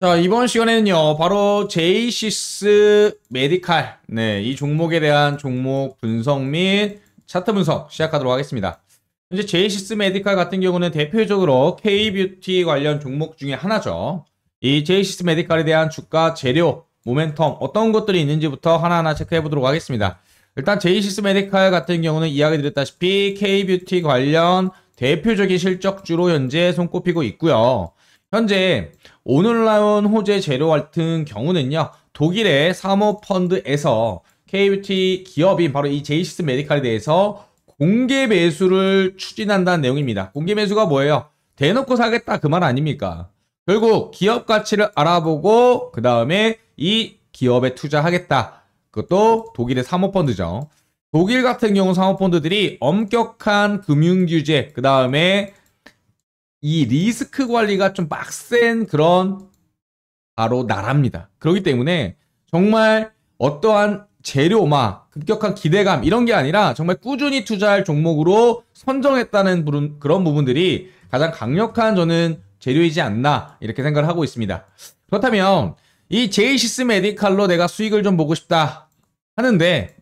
자, 이번 시간에는요, 바로 제이시스 메디칼. 네, 이 종목에 대한 종목 분석 및 차트 분석 시작하도록 하겠습니다. 현재 제이시스 메디칼 같은 경우는 대표적으로 K뷰티 관련 종목 중에 하나죠. 이 제이시스 메디칼에 대한 주가 재료, 모멘텀, 어떤 것들이 있는지부터 하나하나 체크해 보도록 하겠습니다. 일단 제이시스 메디칼 같은 경우는 이야기 드렸다시피 K뷰티 관련 대표적인 실적주로 현재 손꼽히고 있고요. 현재 오늘 나온 호재 재료 같은 경우는요. 독일의 사모펀드에서 KBT 기업인 바로 이 제이시스 메디칼에 대해서 공개 매수를 추진한다는 내용입니다. 공개 매수가 뭐예요? 대놓고 사겠다 그 말 아닙니까? 결국 기업 가치를 알아보고 그 다음에 이 기업에 투자하겠다. 그것도 독일의 사모펀드죠. 독일 같은 경우 사모펀드들이 엄격한 금융 규제, 그 다음에 이 리스크 관리가 좀 빡센 그런 바로 나라입니다. 그렇기 때문에 정말 어떠한 재료마, 급격한 기대감 이런 게 아니라 정말 꾸준히 투자할 종목으로 선정했다는 그런 부분들이 가장 강력한 저는 재료이지 않나 이렇게 생각을 하고 있습니다. 그렇다면 이 제이시스 메디칼로 내가 수익을 좀 보고 싶다 하는데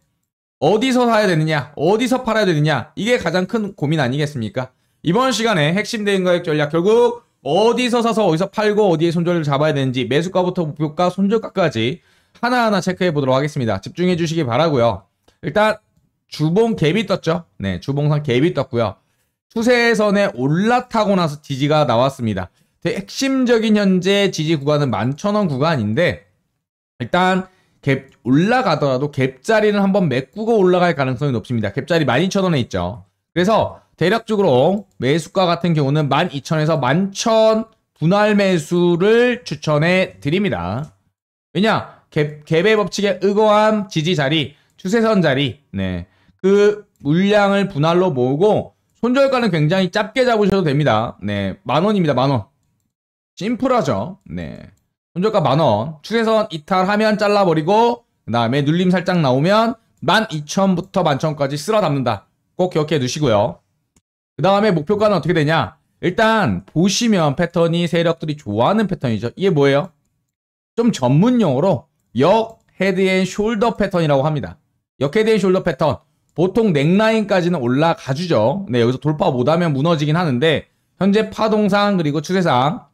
어디서 사야 되느냐, 어디서 팔아야 되느냐 이게 가장 큰 고민 아니겠습니까? 이번 시간에 핵심 대응 가격 전략 결국 어디서 사서 어디서 팔고 어디에 손절을 잡아야 되는지 매수가부터 목표가 손절가까지 하나하나 체크해 보도록 하겠습니다. 집중해 주시기 바라고요. 일단 주봉 갭이 떴죠. 네, 주봉상 갭이 떴고요. 추세선에 올라타고 나서 지지가 나왔습니다. 핵심적인 현재 지지 구간은 11,000원 구간인데 일단 갭 올라가더라도 갭자리는 한번 메꾸고 올라갈 가능성이 높습니다. 갭자리 12,000원에 있죠. 그래서 대략적으로 매수가 같은 경우는 12,000에서 11,000 분할 매수를 추천해 드립니다. 왜냐? 갭, 갭의 법칙에 의거한 지지 자리, 추세선 자리, 네. 그 물량을 분할로 모으고 손절가는 굉장히 짧게 잡으셔도 됩니다. 네. 만원입니다, 만원. 심플하죠? 네. 손절가 만원. 추세선 이탈하면 잘라버리고, 그 다음에 눌림 살짝 나오면 만2천부터만천까지 쓸어 담는다. 꼭 기억해 두시고요. 그 다음에 목표가는 어떻게 되냐? 일단 보시면 패턴이 세력들이 좋아하는 패턴이죠. 이게 뭐예요? 좀 전문 용어로 역, 헤드 앤 숄더 패턴이라고 합니다. 역, 헤드 앤 숄더 패턴. 보통 넥라인까지는 올라가주죠. 네, 여기서 돌파 못하면 무너지긴 하는데 현재 파동상 그리고 추세상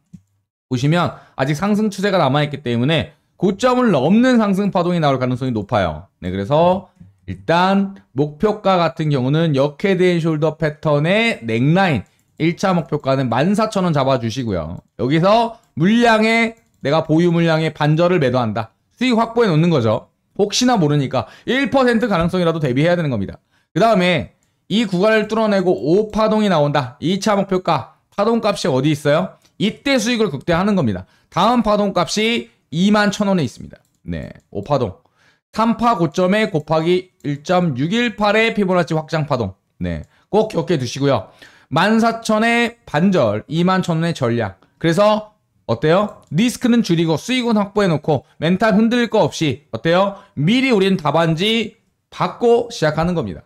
보시면 아직 상승 추세가 남아있기 때문에 고점을 넘는 상승 파동이 나올 가능성이 높아요. 네, 그래서 일단 목표가 같은 경우는 역헤드앤 숄더 패턴의 넥라인 1차 목표가는 14,000원 잡아주시고요. 여기서 물량에 내가 보유 물량의 반절을 매도한다. 수익 확보해 놓는 거죠. 혹시나 모르니까 1% 가능성이라도 대비해야 되는 겁니다. 그 다음에 이 구간을 뚫어내고 5파동이 나온다. 2차 목표가 파동값이 어디 있어요? 이때 수익을 극대하는 겁니다. 다음 파동값이 2 1 0 0 0원에 있습니다. 네, 5파동. 3파 고점에 곱하기 1.618의 피보나치 확장 파동. 네. 꼭 기억해 두시고요. 14,000의 반절, 21,000원의 전략 그래서 어때요? 리스크는 줄이고 수익은 확보해 놓고 멘탈 흔들릴 거 없이 어때요? 미리 우린 답안지 받고 시작하는 겁니다.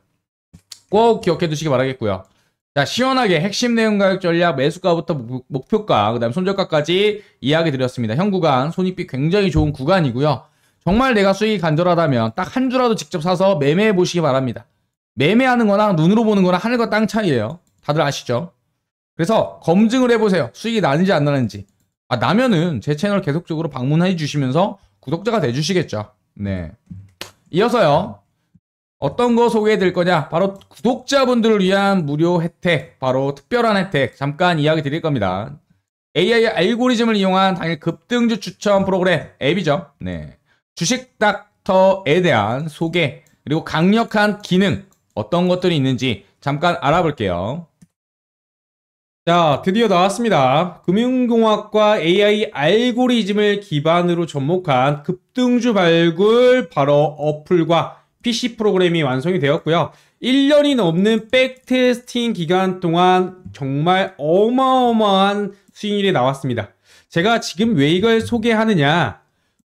꼭 기억해 두시기 바라겠고요. 자, 시원하게 핵심 내용 가격 전략, 매수가부터 목표가, 그 다음 손절가까지 이야기 드렸습니다. 현 구간, 손익비 굉장히 좋은 구간이고요. 정말 내가 수익이 간절하다면 딱 한 주라도 직접 사서 매매해 보시기 바랍니다. 매매하는 거랑 눈으로 보는 거랑 하늘과 땅 차이예요. 다들 아시죠? 그래서 검증을 해보세요. 수익이 나는지 안 나는지. 아, 나면은 제 채널 계속적으로 방문해 주시면서 구독자가 돼주시겠죠. 네. 이어서요. 어떤 거 소개해 드릴 거냐? 바로 구독자분들을 위한 무료 혜택, 바로 특별한 혜택 잠깐 이야기 드릴 겁니다. AI 알고리즘을 이용한 당일 급등주 추천 프로그램 앱이죠. 네. 주식 닥터에 대한 소개 그리고 강력한 기능 어떤 것들이 있는지 잠깐 알아볼게요. 자, 드디어 나왔습니다. 금융공학과 AI 알고리즘을 기반으로 접목한 급등주 발굴 바로 어플과 PC 프로그램이 완성이 되었고요. 1년이 넘는 백테스팅 기간 동안 정말 어마어마한 수익률이 나왔습니다. 제가 지금 왜 이걸 소개하느냐?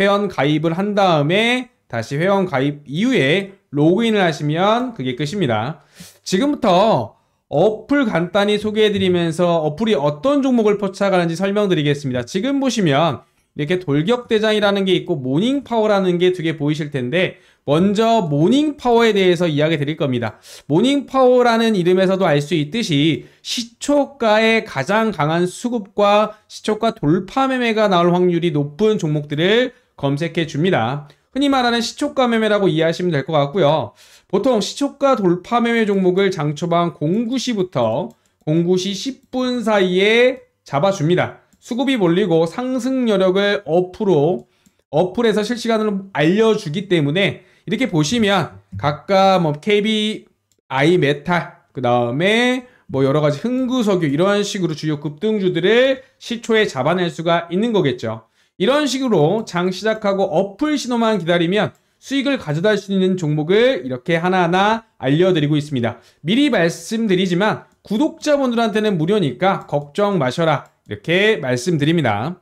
회원 가입을 한 다음에 다시 회원 가입 이후에 로그인을 하시면 그게 끝입니다. 지금부터 어플 간단히 소개해드리면서 어플이 어떤 종목을 포착하는지 설명드리겠습니다. 지금 보시면 이렇게 돌격대장이라는 게 있고 모닝파워라는 게 두 개 보이실 텐데 먼저 모닝 파워에 대해서 이야기 드릴 겁니다. 모닝 파워라는 이름에서도 알 수 있듯이 시초가의 가장 강한 수급과 시초가 돌파 매매가 나올 확률이 높은 종목들을 검색해 줍니다. 흔히 말하는 시초가 매매라고 이해하시면 될 것 같고요. 보통 시초가 돌파 매매 종목을 장초반 09시부터 09시 10분 사이에 잡아줍니다. 수급이 몰리고 상승 여력을 어프로 어플에서 실시간으로 알려주기 때문에 이렇게 보시면 각각 뭐 KBI 메탈 그 다음에 뭐 여러 가지 흥구석유 이런 식으로 주요 급등주들을 시초에 잡아낼 수가 있는 거겠죠. 이런 식으로 장 시작하고 어플 신호만 기다리면 수익을 가져다 수 있는 종목을 이렇게 하나하나 알려드리고 있습니다. 미리 말씀드리지만 구독자분들한테는 무료니까 걱정 마셔라 이렇게 말씀드립니다.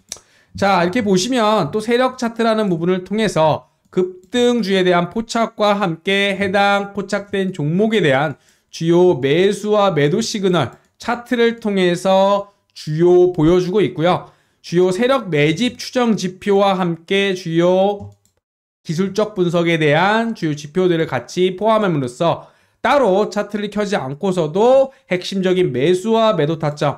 자 이렇게 보시면 또 세력 차트라는 부분을 통해서 급등주에 대한 포착과 함께 해당 포착된 종목에 대한 주요 매수와 매도 시그널 차트를 통해서 주요 보여주고 있고요. 주요 세력 매집 추정 지표와 함께 주요 기술적 분석에 대한 주요 지표들을 같이 포함함으로써 따로 차트를 켜지 않고서도 핵심적인 매수와 매도 타점